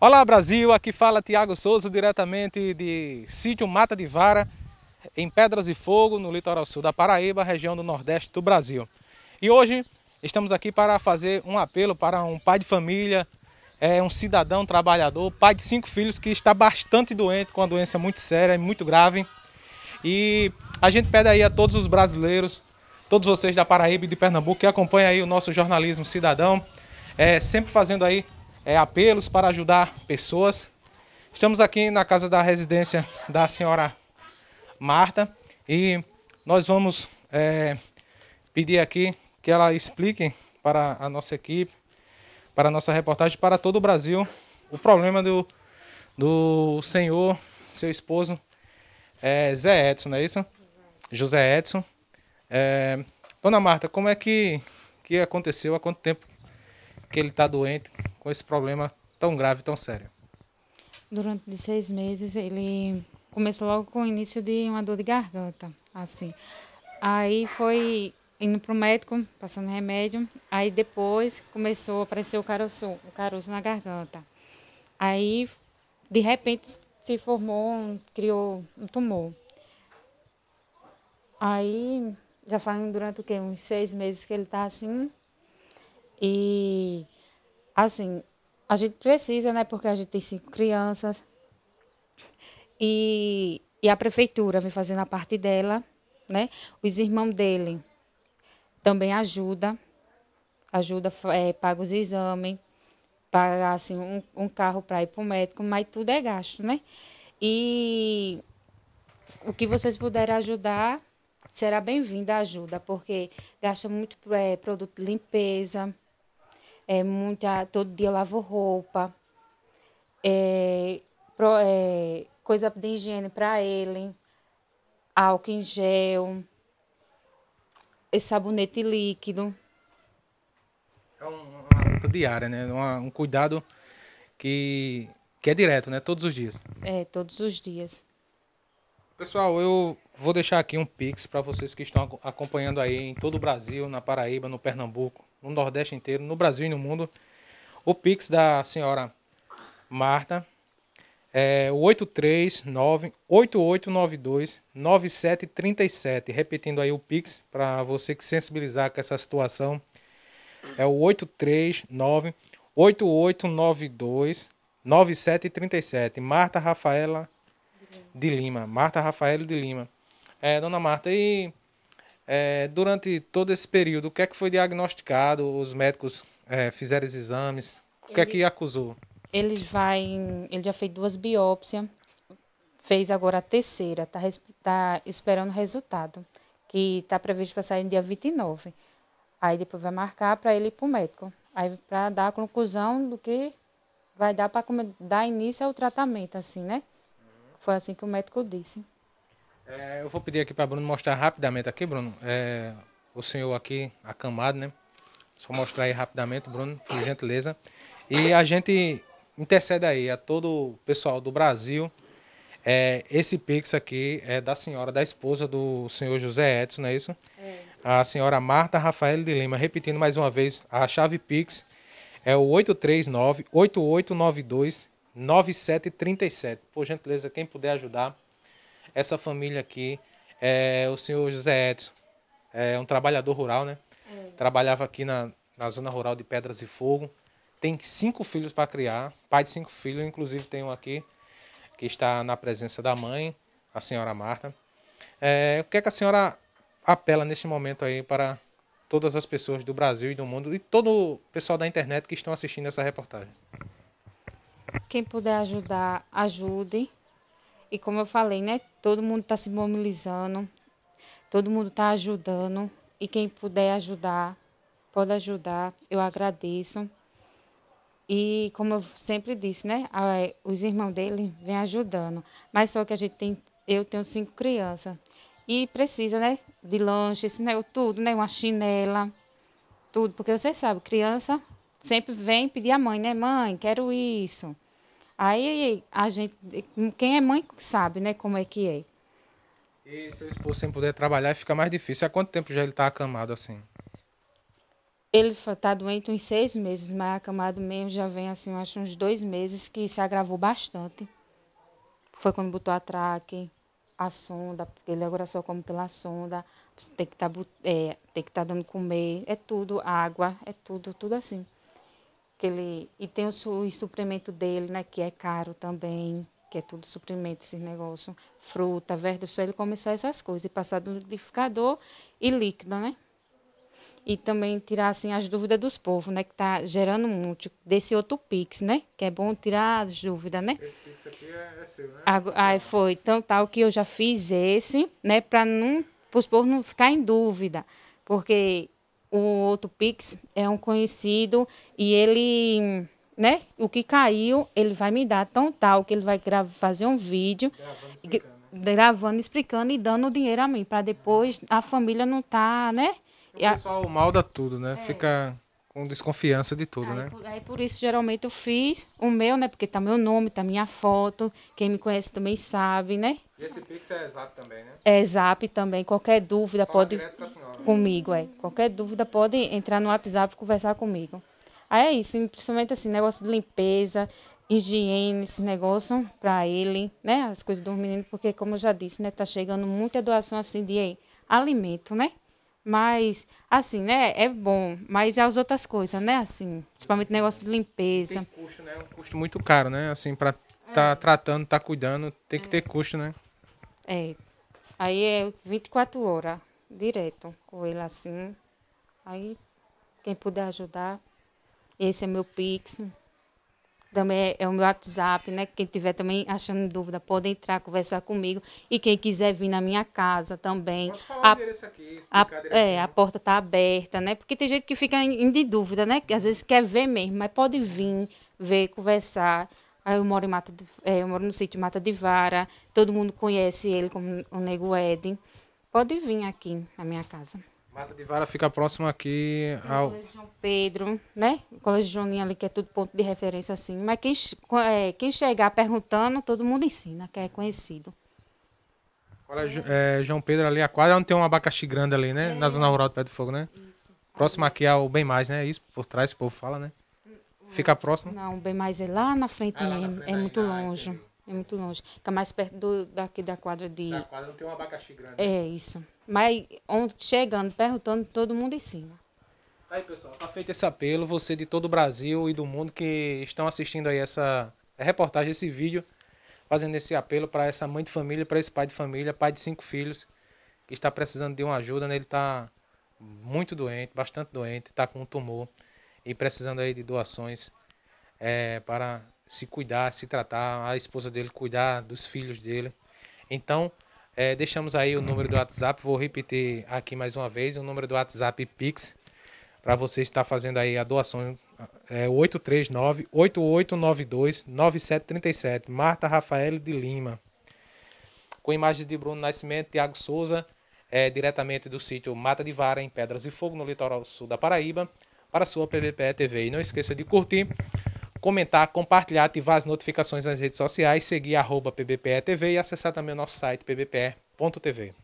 Olá Brasil, aqui fala Tiago Souza diretamente de sítio Mata de Vara, em Pedras de Fogo, no litoral sul da Paraíba, região do Nordeste do Brasil. E hoje estamos aqui para fazer um apelo para um pai de família, é um cidadão trabalhador, pai de cinco filhos que está bastante doente, com uma doença muito séria e muito grave. E a gente pede aí a todos os brasileiros, todos vocês da Paraíba e de Pernambuco que acompanham aí o nosso jornalismo cidadão, é, sempre fazendo aí é, apelos para ajudar pessoas. Estamos aqui na casa da residência da senhora Marta e nós vamos é, pedir aqui que ela explique para a nossa equipe, para a nossa reportagem, para todo o Brasil, o problema do, do senhor, seu esposo, é, Zé Edson, não é isso? José Edson. É, dona Marta, como é que, que aconteceu? Há quanto tempo que ele está doente? com esse problema tão grave, tão sério? Durante seis meses, ele começou logo com o início de uma dor de garganta, assim. Aí foi indo pro médico, passando remédio. Aí depois começou a aparecer o caroço, o caroço na garganta. Aí, de repente, se formou, criou um tumor. Aí, já fazem durante o quê? Uns seis meses que ele tá assim. E assim, a gente precisa, né? Porque a gente tem cinco crianças. E, e a prefeitura vem fazendo a parte dela, né? Os irmãos dele também ajuda, ajuda, é, paga os exames, paga assim, um, um carro para ir para o médico, mas tudo é gasto, né? E o que vocês puderem ajudar, será bem-vinda a ajuda, porque gasta muito é, produto de limpeza, é muita, todo dia lavo roupa, é, pro, é, coisa de higiene para ele, álcool em gel, sabonete líquido. É uma luta diária, né? um cuidado que, que é direto, né? Todos os dias. É, todos os dias. Pessoal, eu vou deixar aqui um pix para vocês que estão acompanhando aí em todo o Brasil, na Paraíba, no Pernambuco, no Nordeste inteiro, no Brasil e no mundo. O pix da senhora Marta é o 839-8892-9737. Repetindo aí o pix para você que sensibilizar com essa situação. É o 839 8892 9737. Marta Rafaela de Lima, Marta Rafael de Lima. É, dona Marta, e é, durante todo esse período, o que é que foi diagnosticado? Os médicos é, fizeram os exames? O que ele, é que acusou? Ele vai, ele já fez duas biópsias, fez agora a terceira, está tá esperando o resultado, que está previsto para sair no dia 29. Aí depois vai marcar para ele ir para o médico, aí para dar a conclusão do que vai dar para dar início ao tratamento, assim, né? Foi assim que o médico disse. É, eu vou pedir aqui para Bruno mostrar rapidamente aqui, Bruno. É, o senhor aqui acamado, né? Só mostrar aí rapidamente, Bruno, por gentileza. E a gente intercede aí a todo o pessoal do Brasil. É, esse pix aqui é da senhora, da esposa do senhor José Edson, não é isso? É. A senhora Marta Rafael de Lima. Repetindo mais uma vez, a chave pix é o 839 8892 9737. Por gentileza, quem puder ajudar essa família aqui, é o senhor José Edson, é um trabalhador rural, né? É. Trabalhava aqui na, na zona rural de Pedras e Fogo. Tem cinco filhos para criar, pai de cinco filhos, inclusive tem um aqui que está na presença da mãe, a senhora Marta. É, o que é que a senhora apela neste momento aí para todas as pessoas do Brasil e do mundo e todo o pessoal da internet que estão assistindo essa reportagem? Quem puder ajudar, ajude. E como eu falei, né? Todo mundo está se mobilizando, todo mundo está ajudando. E quem puder ajudar, pode ajudar. Eu agradeço. E como eu sempre disse, né? Os irmãos dele vêm ajudando. Mas só que a gente tem. Eu tenho cinco crianças. E precisa, né? De lanches, né? Tudo, né? Uma chinela, tudo. Porque você sabe, criança sempre vem pedir à mãe, né? Mãe, quero isso. Aí a gente, quem é mãe sabe, né, como é que é. E seu esposo sem poder trabalhar fica mais difícil. Há quanto tempo já ele está acamado assim? Ele está doente uns seis meses, mas acamado mesmo já vem assim, acho uns dois meses que se agravou bastante. Foi quando botou a traque, a sonda, porque ele agora só come pela sonda, tem que tá, é, estar tá dando comer, é tudo, água, é tudo, tudo assim que ele e tem o os suprimento dele, né, que é caro também, que é tudo suprimento esse negócio, fruta, verdura, só ele começou essas coisas e passar do liquidificador e líquido, né? E também tirar assim as dúvidas dos povos, né, que tá gerando muito desse outro pix, né? Que é bom tirar as dúvidas, né? Esse pix aqui é, é seu, né? Aí ah, é, foi então tal que eu já fiz esse, né, para não os povos não ficar em dúvida, porque o outro Pix é um conhecido e ele, né, o que caiu, ele vai me dar tão tal que ele vai fazer um vídeo gravando explicando. gravando explicando, e dando o dinheiro a mim, para depois a família não tá, né? O pessoal malda tudo, né? É. Fica com desconfiança de tudo, aí, né? Por, aí por isso geralmente eu fiz o meu, né? Porque tá meu nome, tá minha foto, quem me conhece também sabe, né? E esse Pix é Zap também, né? É Zap também. Qualquer dúvida Fala pode comigo, é. Qualquer dúvida pode entrar no WhatsApp e conversar comigo. Aí é isso, principalmente assim, negócio de limpeza, higiene, esse negócio para ele, né? As coisas do menino, porque como eu já disse, né, tá chegando muita doação assim de aí, alimento, né? Mas, assim, né? É bom. Mas é as outras coisas, né? Assim, principalmente negócio de limpeza. Tem custo, né? É um custo muito caro, né? Assim, para tá é. tratando, tá cuidando, tem que é. ter custo, né? É. Aí é 24 horas, direto com ele assim. Aí, quem puder ajudar, esse é meu Pix, também é, é o meu WhatsApp, né? Quem tiver também achando dúvida, pode entrar, conversar comigo. E quem quiser vir na minha casa também. Pode falar a, o aqui, a, é, a porta está aberta, né? Porque tem gente que fica em, de dúvida, né? Às vezes quer ver mesmo, mas pode vir, ver, conversar. Ah, eu moro, em Mata de, é, eu moro no sítio Mata de Vara, todo mundo conhece ele como o Nego Eden. Pode vir aqui na minha casa. Mata de Vara fica próximo aqui ao. Colégio João Pedro, né? O Colégio Joãoinho ali, que é tudo ponto de referência, assim. Mas quem, é, quem chegar perguntando, todo mundo ensina, que é conhecido. Colégio é, João Pedro ali, a quadra onde tem um abacaxi grande ali, né? É. Na Zona Rural do Pé do Fogo, né? Isso. Próximo aqui ao Bem Mais, né? Isso, por trás, o povo fala, né? Hum, hum. Fica próximo? Não, o Bem Mais é lá na frente ah, mesmo, na frente, é muito aí, ah, longe. É muito longe. Fica mais perto do, daqui da quadra de. Da quadra não tem um abacaxi grande. É, isso. Mas ontem chegando, perguntando, todo mundo em cima. Tá aí, pessoal, tá feito esse apelo, você de todo o Brasil e do mundo que estão assistindo aí essa reportagem, esse vídeo, fazendo esse apelo para essa mãe de família, para esse pai de família, pai de cinco filhos, que está precisando de uma ajuda, né? Ele está muito doente, bastante doente, está com um tumor e precisando aí de doações é, para se cuidar, se tratar, a esposa dele cuidar dos filhos dele. Então, é, deixamos aí o número do WhatsApp, vou repetir aqui mais uma vez, o número do WhatsApp Pix, para você estar fazendo aí a doação, é 839-8892-9737, Marta Rafael de Lima. Com imagens de Bruno Nascimento, Tiago Souza, é, diretamente do sítio Mata de Vara, em Pedras e Fogo, no litoral sul da Paraíba, para sua PVPE TV. E não esqueça de curtir comentar, compartilhar, ativar as notificações nas redes sociais, seguir arroba PBPE TV e acessar também o nosso site pbpe.tv.